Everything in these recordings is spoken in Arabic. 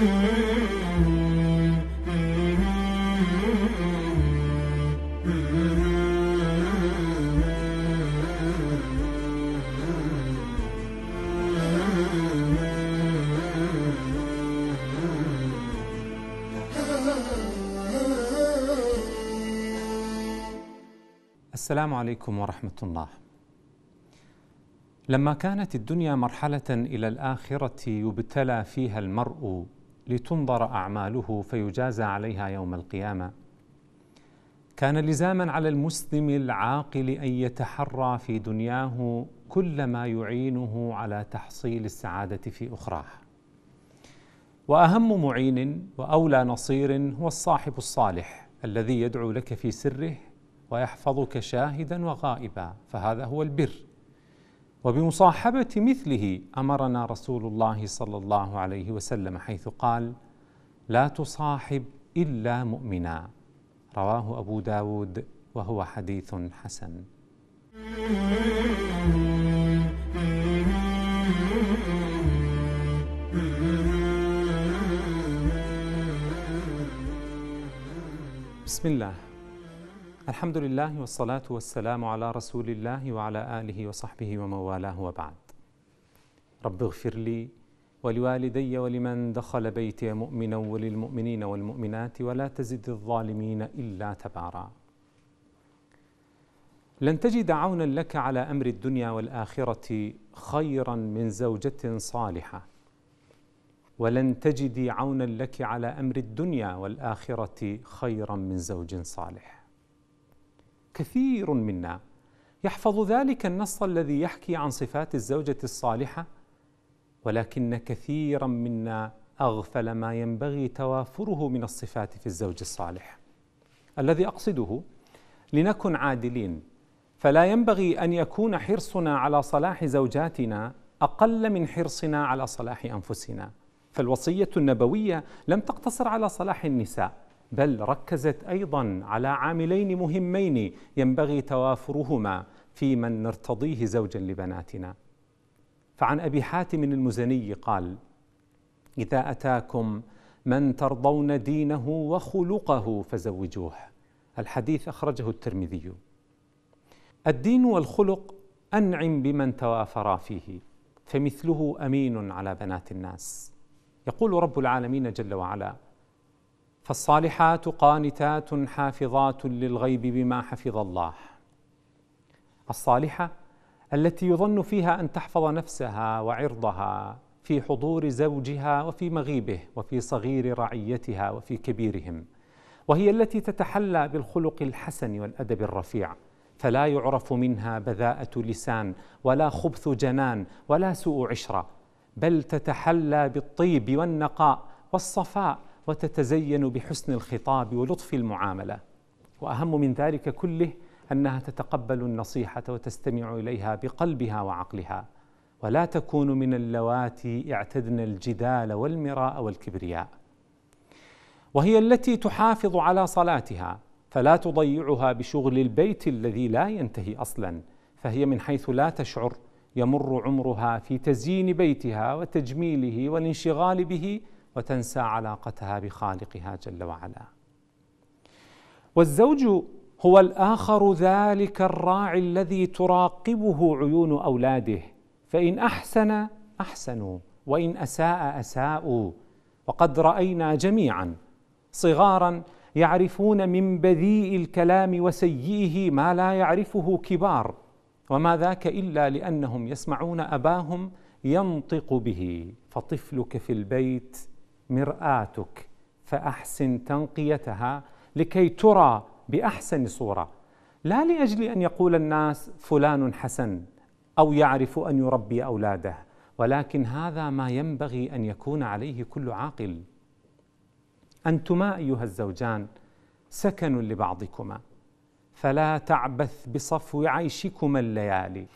السلام عليكم ورحمه الله لما كانت الدنيا مرحله الى الاخره يبتلى فيها المرء لتنظر اعماله فيجازى عليها يوم القيامه كان لزاما على المسلم العاقل ان يتحرى في دنياه كل ما يعينه على تحصيل السعاده في اخراه واهم معين واولى نصير هو الصاحب الصالح الذي يدعو لك في سره ويحفظك شاهدا وغائبا فهذا هو البر وبمصاحبة مثله أمرنا رسول الله صلى الله عليه وسلم حيث قال لا تصاحب إلا مؤمنا رواه أبو داود وهو حديث حسن بسم الله الحمد لله والصلاة والسلام على رسول الله وعلى آله وصحبه ومن والاه وبعد رب اغفر لي ولوالدي ولمن دخل بيتي مؤمنا وللمؤمنين والمؤمنات ولا تزد الظالمين إلا تبارا لن تجد عونا لك على أمر الدنيا والآخرة خيرا من زوجة صالحة ولن تجدي عونا لك على أمر الدنيا والآخرة خيرا من زوج صالح كثير منا يحفظ ذلك النص الذي يحكي عن صفات الزوجه الصالحه ولكن كثيرا منا اغفل ما ينبغي توافره من الصفات في الزوج الصالح الذي اقصده لنكن عادلين فلا ينبغي ان يكون حرصنا على صلاح زوجاتنا اقل من حرصنا على صلاح انفسنا فالوصيه النبويه لم تقتصر على صلاح النساء بل ركزت أيضا على عاملين مهمين ينبغي توافرهما في من نرتضيه زوجا لبناتنا فعن أبي حاتم المزني قال إذا أتاكم من ترضون دينه وخلقه فزوجوه الحديث أخرجه الترمذي الدين والخلق أنعم بمن توافرا فيه فمثله أمين على بنات الناس يقول رب العالمين جل وعلا فالصالحات قانتات حافظات للغيب بما حفظ الله الصالحه التي يظن فيها ان تحفظ نفسها وعرضها في حضور زوجها وفي مغيبه وفي صغير رعيتها وفي كبيرهم وهي التي تتحلى بالخلق الحسن والادب الرفيع فلا يعرف منها بذاءه لسان ولا خبث جنان ولا سوء عشره بل تتحلى بالطيب والنقاء والصفاء وتتزين بحسن الخطاب ولطف المعامله واهم من ذلك كله انها تتقبل النصيحه وتستمع اليها بقلبها وعقلها ولا تكون من اللواتي اعتدن الجدال والمراء والكبرياء وهي التي تحافظ على صلاتها فلا تضيعها بشغل البيت الذي لا ينتهي اصلا فهي من حيث لا تشعر يمر عمرها في تزيين بيتها وتجميله والانشغال به وتنسى علاقتها بخالقها جل وعلا والزوج هو الاخر ذلك الراعي الذي تراقبه عيون اولاده فان احسن احسنوا وان اساء اساءوا وقد راينا جميعا صغارا يعرفون من بذيء الكلام وسيئه ما لا يعرفه كبار وما ذاك الا لانهم يسمعون اباهم ينطق به فطفلك في البيت مرآتك فأحسن تنقيتها لكي ترى بأحسن صورة لا لأجل أن يقول الناس فلان حسن أو يعرف أن يربي أولاده ولكن هذا ما ينبغي أن يكون عليه كل عاقل أنتما أيها الزوجان سكن لبعضكما فلا تعبث بصفو عيشكما الليالي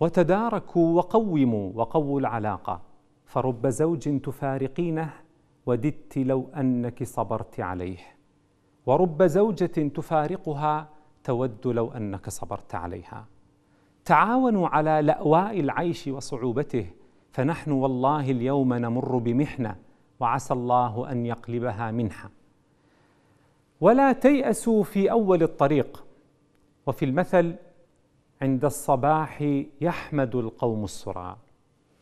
وتداركوا وقوموا وقووا العلاقه فرب زوج تفارقينه وددت لو انك صبرت عليه ورب زوجه تفارقها تود لو انك صبرت عليها تعاونوا على لاواء العيش وصعوبته فنحن والله اليوم نمر بمحنه وعسى الله ان يقلبها منحه ولا تياسوا في اول الطريق وفي المثل عند الصباح يحمد القوم السرى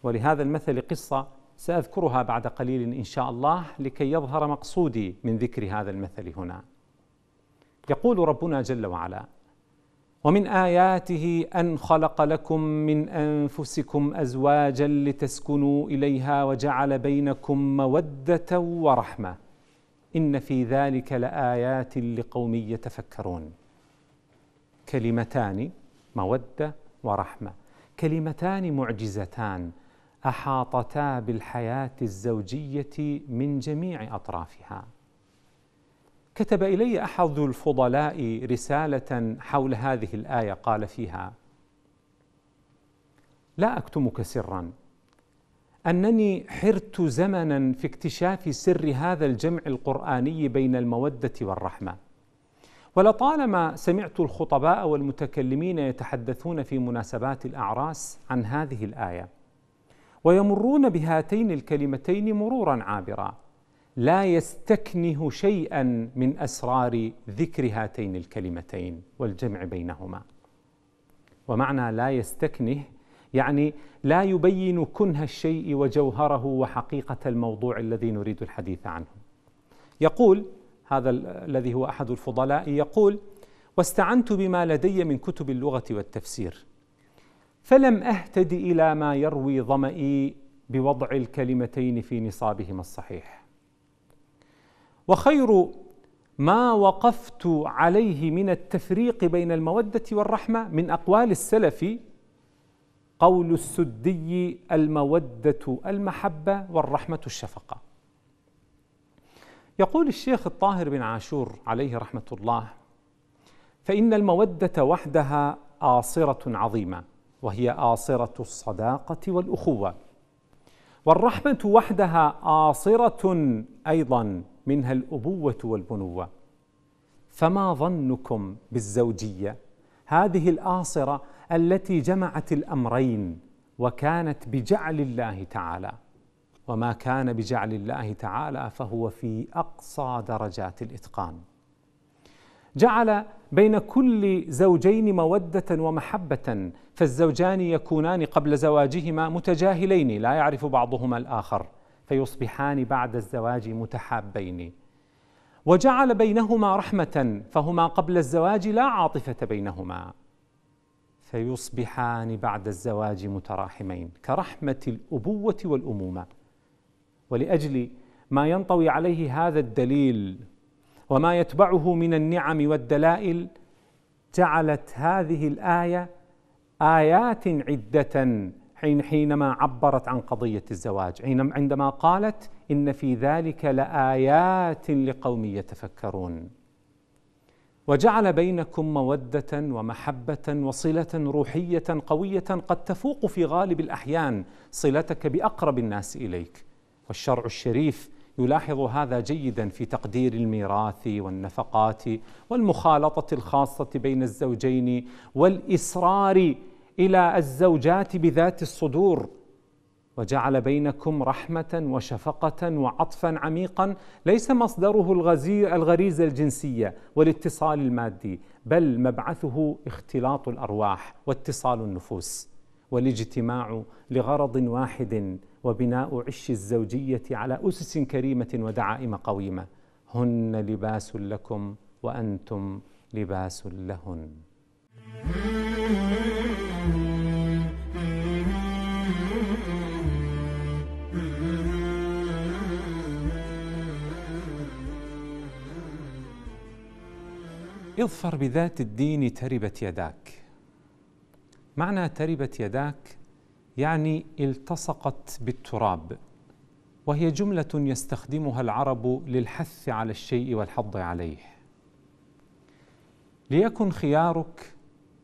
ولهذا المثل قصه سأذكرها بعد قليل إن شاء الله لكي يظهر مقصودي من ذكر هذا المثل هنا يقول ربنا جل وعلا ومن آياته أن خلق لكم من أنفسكم أزواجا لتسكنوا إليها وجعل بينكم مودة ورحمة إن في ذلك لآيات لقوم يتفكرون كلمتان مودة ورحمة كلمتان معجزتان احاطتا بالحياه الزوجيه من جميع اطرافها كتب الي احد الفضلاء رساله حول هذه الايه قال فيها لا اكتمك سرا انني حرت زمنا في اكتشاف سر هذا الجمع القراني بين الموده والرحمه ولطالما سمعت الخطباء والمتكلمين يتحدثون في مناسبات الاعراس عن هذه الايه ويمرون بهاتين الكلمتين مرورا عابرا لا يستكنه شيئا من اسرار ذكر هاتين الكلمتين والجمع بينهما ومعنى لا يستكنه يعني لا يبين كنه الشيء وجوهره وحقيقه الموضوع الذي نريد الحديث عنه يقول هذا الذي هو احد الفضلاء يقول واستعنت بما لدي من كتب اللغه والتفسير فلم أهتد إلى ما يروي ظمئي بوضع الكلمتين في نصابهما الصحيح وخير ما وقفت عليه من التفريق بين المودة والرحمة من أقوال السلف قول السدي المودة المحبة والرحمة الشفقة يقول الشيخ الطاهر بن عاشور عليه رحمة الله فإن المودة وحدها آصرة عظيمة وهي آصرة الصداقة والأخوة والرحمة وحدها آصرة أيضا منها الأبوة والبنوة فما ظنكم بالزوجية هذه الآصرة التي جمعت الأمرين وكانت بجعل الله تعالى وما كان بجعل الله تعالى فهو في أقصى درجات الإتقان جعل بين كل زوجين موده ومحبه فالزوجان يكونان قبل زواجهما متجاهلين لا يعرف بعضهما الاخر فيصبحان بعد الزواج متحابين وجعل بينهما رحمه فهما قبل الزواج لا عاطفه بينهما فيصبحان بعد الزواج متراحمين كرحمه الابوه والامومه ولاجل ما ينطوي عليه هذا الدليل وما يتبعه من النعم والدلائل جعلت هذه الايه ايات عده حين حينما عبرت عن قضيه الزواج عندما قالت ان في ذلك لايات لقوم يتفكرون وجعل بينكم موده ومحبه وصله روحيه قويه قد تفوق في غالب الاحيان صلتك باقرب الناس اليك والشرع الشريف يلاحظ هذا جيدا في تقدير الميراث والنفقات والمخالطه الخاصه بين الزوجين والاصرار الى الزوجات بذات الصدور وجعل بينكم رحمه وشفقه وعطفا عميقا ليس مصدره الغريزه الجنسيه والاتصال المادي بل مبعثه اختلاط الارواح واتصال النفوس والاجتماع لغرض واحد وبناء عش الزوجية على أسس كريمة ودعائم قويمة هن لباس لكم وأنتم لباس لهن اظفر بذات الدين تربت يداك معنى تربت يداك يعني التصقت بالتراب وهي جمله يستخدمها العرب للحث على الشيء والحض عليه ليكن خيارك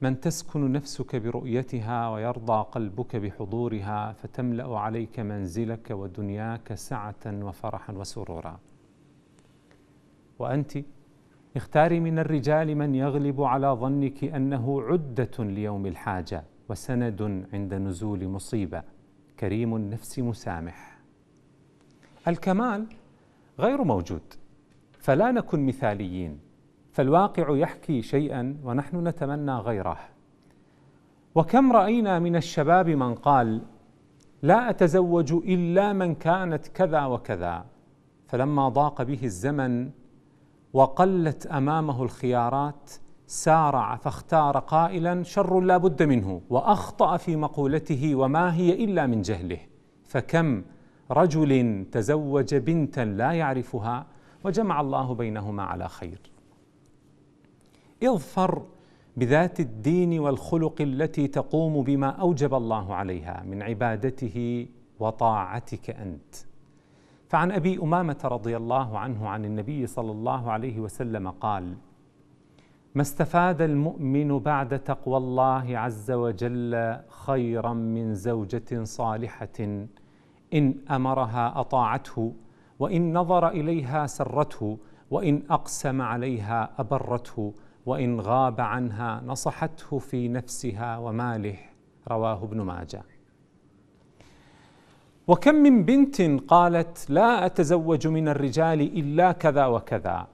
من تسكن نفسك برؤيتها ويرضى قلبك بحضورها فتملا عليك منزلك ودنياك سعه وفرحا وسرورا وانت اختاري من الرجال من يغلب على ظنك انه عده ليوم الحاجه وسند عند نزول مصيبة كريم النفس مسامح الكمال غير موجود فلا نكن مثاليين فالواقع يحكي شيئا ونحن نتمنى غيره وكم راينا من الشباب من قال لا اتزوج الا من كانت كذا وكذا فلما ضاق به الزمن وقلت امامه الخيارات سارع فاختار قائلا شر لا بد منه واخطا في مقولته وما هي الا من جهله فكم رجل تزوج بنتا لا يعرفها وجمع الله بينهما على خير اظفر بذات الدين والخلق التي تقوم بما اوجب الله عليها من عبادته وطاعتك انت فعن ابي امامه رضي الله عنه عن النبي صلى الله عليه وسلم قال ما استفاد المؤمن بعد تقوى الله عز وجل خيرا من زوجه صالحه ان امرها اطاعته وان نظر اليها سرته وان اقسم عليها ابرته وان غاب عنها نصحته في نفسها وماله رواه ابن ماجه وكم من بنت قالت لا اتزوج من الرجال الا كذا وكذا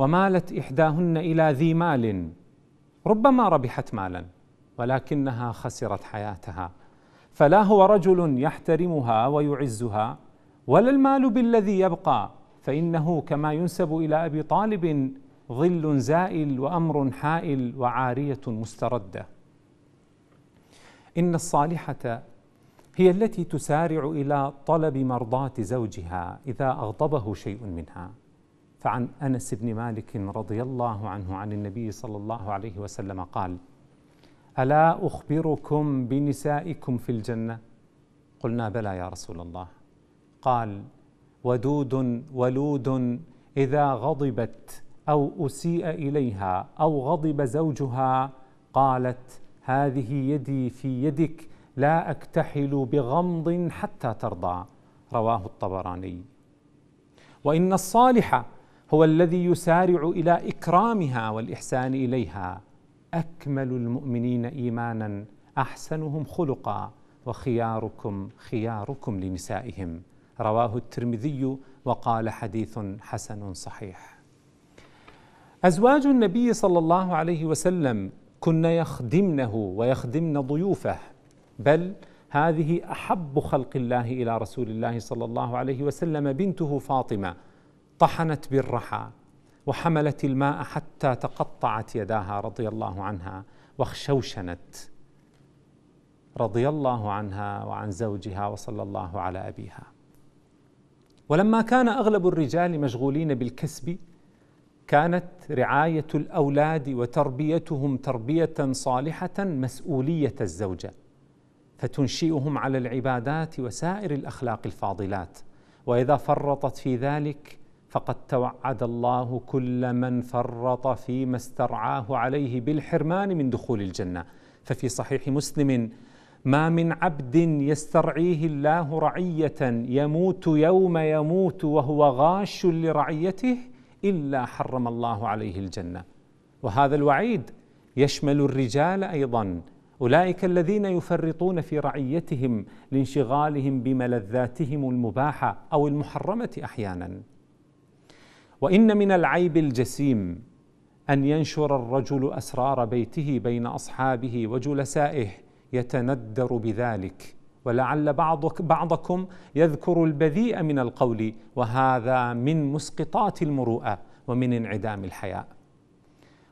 ومالت إحداهن إلى ذي مال ربما ربحت مالا ولكنها خسرت حياتها فلا هو رجل يحترمها ويعزها ولا المال بالذي يبقى فإنه كما ينسب إلى أبي طالب ظل زائل وأمر حائل وعارية مستردة إن الصالحة هي التي تسارع إلى طلب مرضاة زوجها إذا أغضبه شيء منها فعن انس بن مالك رضي الله عنه عن النبي صلى الله عليه وسلم قال الا اخبركم بنسائكم في الجنه قلنا بلى يا رسول الله قال ودود ولود اذا غضبت او اسيء اليها او غضب زوجها قالت هذه يدي في يدك لا اكتحل بغمض حتى ترضى رواه الطبراني وان الصالح هو الذي يسارع الى اكرامها والاحسان اليها اكمل المؤمنين ايمانا احسنهم خلقا وخياركم خياركم لنسائهم رواه الترمذي وقال حديث حسن صحيح ازواج النبي صلى الله عليه وسلم كن يخدمنه ويخدمن ضيوفه بل هذه احب خلق الله الى رسول الله صلى الله عليه وسلم بنته فاطمه طحنت بالرحى وحملت الماء حتى تقطعت يداها رضي الله عنها واخشوشنت رضي الله عنها وعن زوجها وصلى الله على ابيها ولما كان اغلب الرجال مشغولين بالكسب كانت رعايه الاولاد وتربيتهم تربيه صالحه مسؤوليه الزوجه فتنشئهم على العبادات وسائر الاخلاق الفاضلات واذا فرطت في ذلك فقد توعد الله كل من فرط فيما استرعاه عليه بالحرمان من دخول الجنه ففي صحيح مسلم ما من عبد يسترعيه الله رعيه يموت يوم يموت وهو غاش لرعيته الا حرم الله عليه الجنه وهذا الوعيد يشمل الرجال ايضا اولئك الذين يفرطون في رعيتهم لانشغالهم بملذاتهم المباحه او المحرمه احيانا وان من العيب الجسيم ان ينشر الرجل اسرار بيته بين اصحابه وجلسائه يتندر بذلك ولعل بعضك بعضكم يذكر البذيء من القول وهذا من مسقطات المروءه ومن انعدام الحياء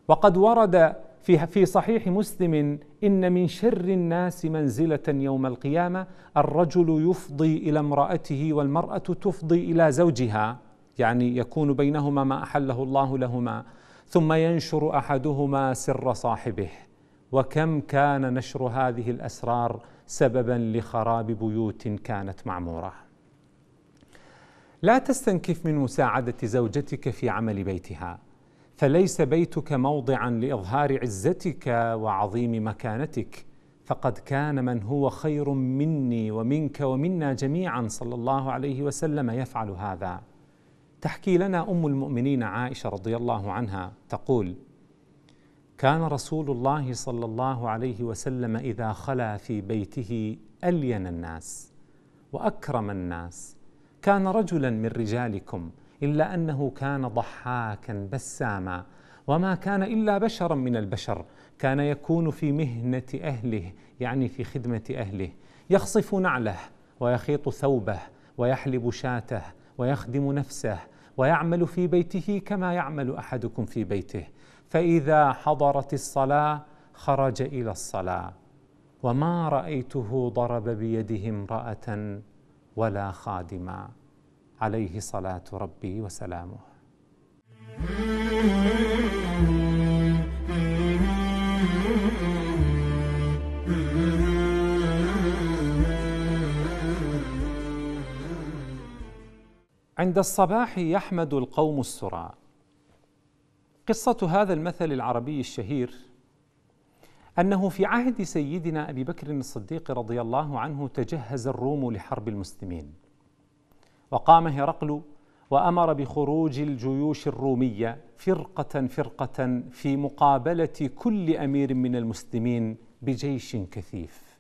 وقد ورد في في صحيح مسلم ان من شر الناس منزله يوم القيامه الرجل يفضي الى امراته والمراه تفضي الى زوجها يعني يكون بينهما ما احله الله لهما ثم ينشر احدهما سر صاحبه وكم كان نشر هذه الاسرار سببا لخراب بيوت كانت معموره لا تستنكف من مساعده زوجتك في عمل بيتها فليس بيتك موضعا لاظهار عزتك وعظيم مكانتك فقد كان من هو خير مني ومنك ومنا جميعا صلى الله عليه وسلم يفعل هذا تحكي لنا ام المؤمنين عائشه رضي الله عنها تقول كان رسول الله صلى الله عليه وسلم اذا خلا في بيته الين الناس واكرم الناس كان رجلا من رجالكم الا انه كان ضحاكا بساما وما كان الا بشرا من البشر كان يكون في مهنه اهله يعني في خدمه اهله يخصف نعله ويخيط ثوبه ويحلب شاته ويخدم نفسه ويعمل في بيته كما يعمل احدكم في بيته فاذا حضرت الصلاه خرج الى الصلاه وما رايته ضرب بيده امراه ولا خادما عليه صلاه ربي وسلامه عند الصباح يحمد القوم السرى قصة هذا المثل العربي الشهير أنه في عهد سيدنا أبي بكر الصديق رضي الله عنه تجهز الروم لحرب المسلمين وقام هرقل وأمر بخروج الجيوش الرومية فرقة فرقة في مقابلة كل أمير من المسلمين بجيش كثيف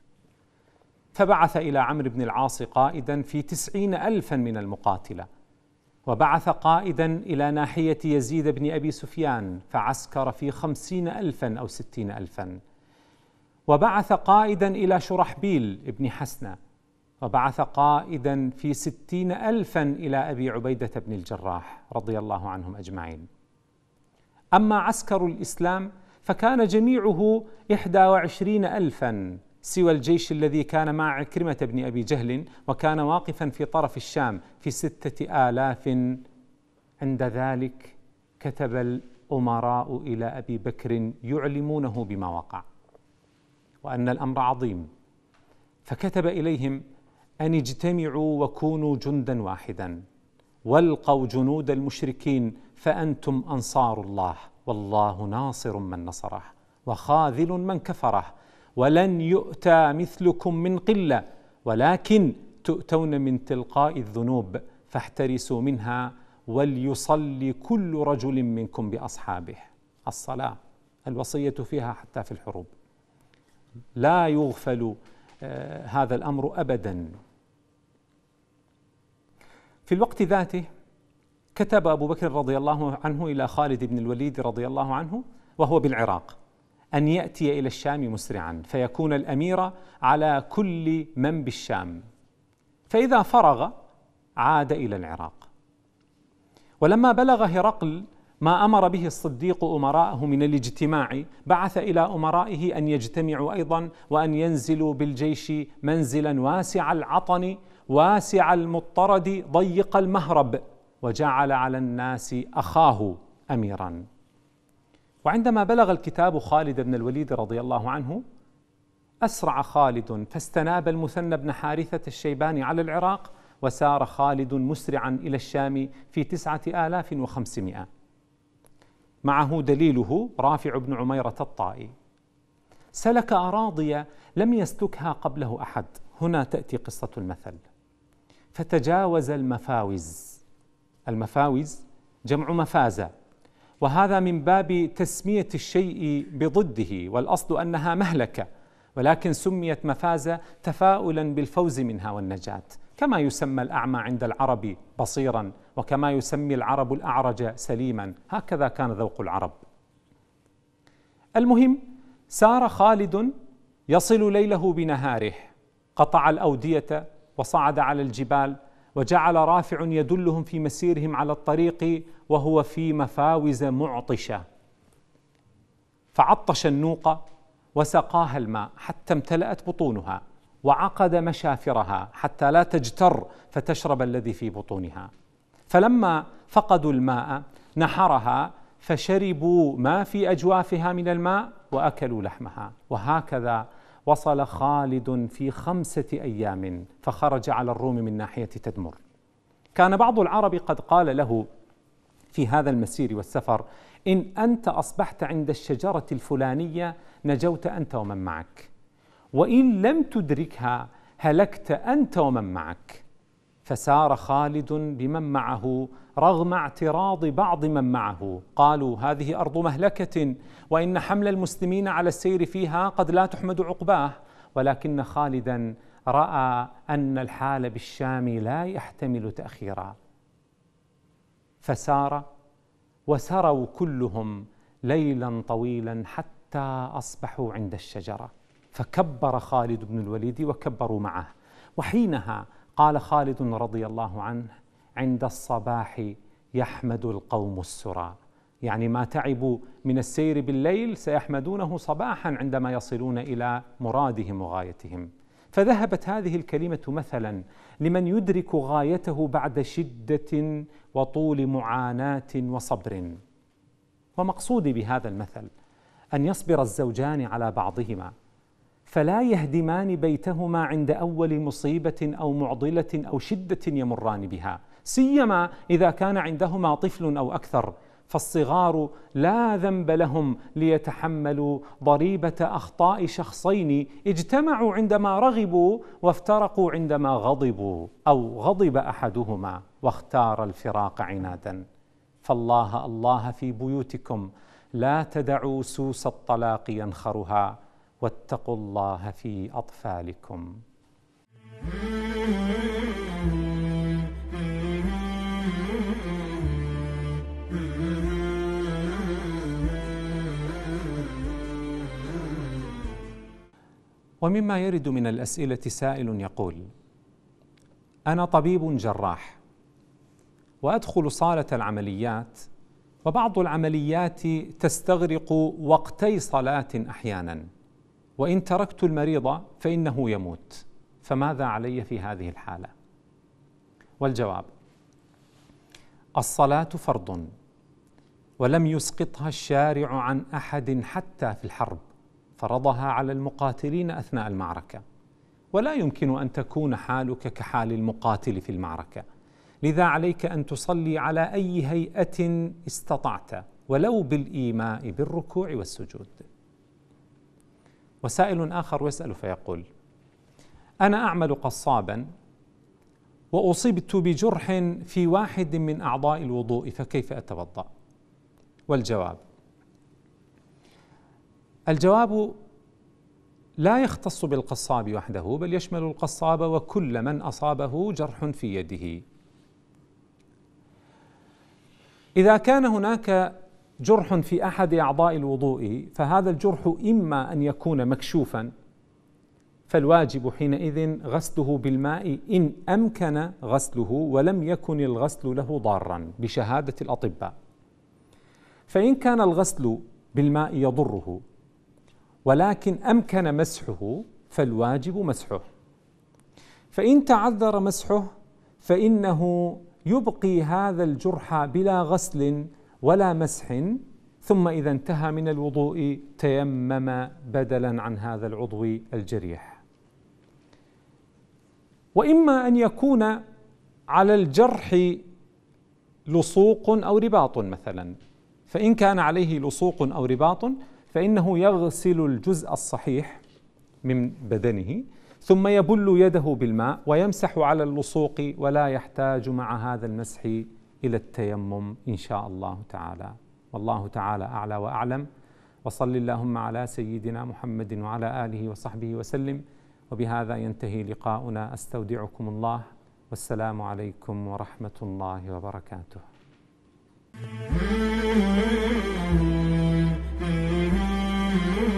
فبعث إلى عمرو بن العاص قائدا في تسعين ألفا من المقاتلة وبعث قائدا إلى ناحية يزيد بن أبي سفيان فعسكر في خمسين ألفا أو ستين ألفا وبعث قائدا إلى شرحبيل بن حسنة وبعث قائدا في ستين ألفا إلى أبي عبيدة بن الجراح رضي الله عنهم أجمعين أما عسكر الإسلام فكان جميعه إحدى وعشرين ألفا سوى الجيش الذي كان مع عكرمة بن أبي جهل وكان واقفا في طرف الشام في ستة آلاف عند ذلك كتب الأمراء إلى أبي بكر يعلمونه بما وقع وأن الأمر عظيم فكتب إليهم أن اجتمعوا وكونوا جندا واحدا والقوا جنود المشركين فأنتم أنصار الله والله ناصر من نصره وخاذل من كفره ولن يؤتى مثلكم من قله ولكن تؤتون من تلقاء الذنوب فاحترسوا منها وليصلي كل رجل منكم باصحابه الصلاه الوصيه فيها حتى في الحروب لا يغفل آه، هذا الامر ابدا في الوقت ذاته كتب ابو بكر رضي الله عنه الى خالد بن الوليد رضي الله عنه وهو بالعراق أن يأتي إلى الشام مسرعا فيكون الأمير على كل من بالشام فإذا فرغ عاد إلى العراق ولما بلغ هرقل ما امر به الصديق امراءه من الاجتماع بعث الى امرائه ان يجتمعوا ايضا وان ينزلوا بالجيش منزلا واسع العطن واسع المطرد ضيق المهرب وجعل على الناس اخاه اميرا وعندما بلغ الكتاب خالد بن الوليد رضي الله عنه أسرع خالد فاستناب المثنى بن حارثة الشيباني على العراق وسار خالد مسرعا إلى الشام في تسعة آلاف وخمسمائة معه دليله رافع بن عميرة الطائي سلك أراضي لم يسلكها قبله أحد هنا تأتي قصة المثل فتجاوز المفاوز المفاوز جمع مفازة وهذا من باب تسميه الشيء بضده والاصل انها مهلكه ولكن سميت مفازه تفاؤلا بالفوز منها والنجاه كما يسمى الاعمى عند العرب بصيرا وكما يسمي العرب الاعرج سليما هكذا كان ذوق العرب المهم سار خالد يصل ليله بنهاره قطع الاوديه وصعد على الجبال وجعل رافع يدلهم في مسيرهم على الطريق وهو في مفاوز معطشه فعطش النوق وسقاها الماء حتى امتلأت بطونها وعقد مشافرها حتى لا تجتر فتشرب الذي في بطونها فلما فقدوا الماء نحرها فشربوا ما في اجوافها من الماء واكلوا لحمها وهكذا وصل خالد في خمسة أيام فخرج على الروم من ناحية تدمر كان بعض العرب قد قال له في هذا المسير والسفر إن أنت أصبحت عند الشجرة الفلانية نجوت أنت ومن معك وإن لم تدركها هلكت أنت ومن معك فسار خالد بمن معه رغم اعتراض بعض من معه قالوا هذه أرض مهلكة وإن حمل المسلمين على السير فيها قد لا تحمد عقباه ولكن خالدا رأى أن الحال بالشام لا يحتمل تأخيرا فسار وسروا كلهم ليلا طويلا حتى أصبحوا عند الشجرة فكبر خالد بن الوليد وكبروا معه وحينها قال خالد رضي الله عنه عند الصباح يحمد القوم السرى يعني ما تعبوا من السير بالليل سيحمدونه صباحا عندما يصلون الى مرادهم وغايتهم فذهبت هذه الكلمه مثلا لمن يدرك غايته بعد شده وطول معاناه وصبر ومقصودي بهذا المثل ان يصبر الزوجان على بعضهما فلا يهدمان بيتهما عند اول مصيبه او معضله او شده يمران بها سيما إذا كان عندهما طفل أو أكثر فالصغار لا ذنب لهم ليتحملوا ضريبة أخطاء شخصين اجتمعوا عندما رغبوا وافترقوا عندما غضبوا أو غضب أحدهما واختار الفراق عنادا فالله الله في بيوتكم لا تدعوا سوس الطلاق ينخرها واتقوا الله في أطفالكم ومما يرد من الأسئلة سائل يقول أنا طبيب جراح وأدخل صالة العمليات وبعض العمليات تستغرق وقتي صلاة أحيانا وإن تركت المريض فإنه يموت فماذا علي في هذه الحالة؟ والجواب الصلاة فرض ولم يسقطها الشارع عن أحد حتى في الحرب فرضها على المقاتلين اثناء المعركه ولا يمكن ان تكون حالك كحال المقاتل في المعركه لذا عليك ان تصلي على اي هيئه استطعت ولو بالايماء بالركوع والسجود وسائل اخر يسال فيقول انا اعمل قصابا واصبت بجرح في واحد من اعضاء الوضوء فكيف اتوضا والجواب الجواب لا يختص بالقصاب وحده بل يشمل القصاب وكل من اصابه جرح في يده اذا كان هناك جرح في احد اعضاء الوضوء فهذا الجرح اما ان يكون مكشوفا فالواجب حينئذ غسله بالماء ان امكن غسله ولم يكن الغسل له ضارا بشهاده الاطباء فان كان الغسل بالماء يضره ولكن أمكن مسحه فالواجب مسحه فإن تعذر مسحه فإنه يبقي هذا الجرح بلا غسل ولا مسح ثم إذا انتهى من الوضوء تيمم بدلا عن هذا العضو الجريح وإما أن يكون على الجرح لصوق أو رباط مثلا فإن كان عليه لصوق أو رباط فإنه يغسل الجزء الصحيح من بدنه ثم يبل يده بالماء ويمسح على اللصوق ولا يحتاج مع هذا المسح إلى التيمم إن شاء الله تعالى والله تعالى أعلى وأعلم وصل اللهم على سيدنا محمد وعلى آله وصحبه وسلم وبهذا ينتهي لقاؤنا أستودعكم الله والسلام عليكم ورحمة الله وبركاته Mm-hmm.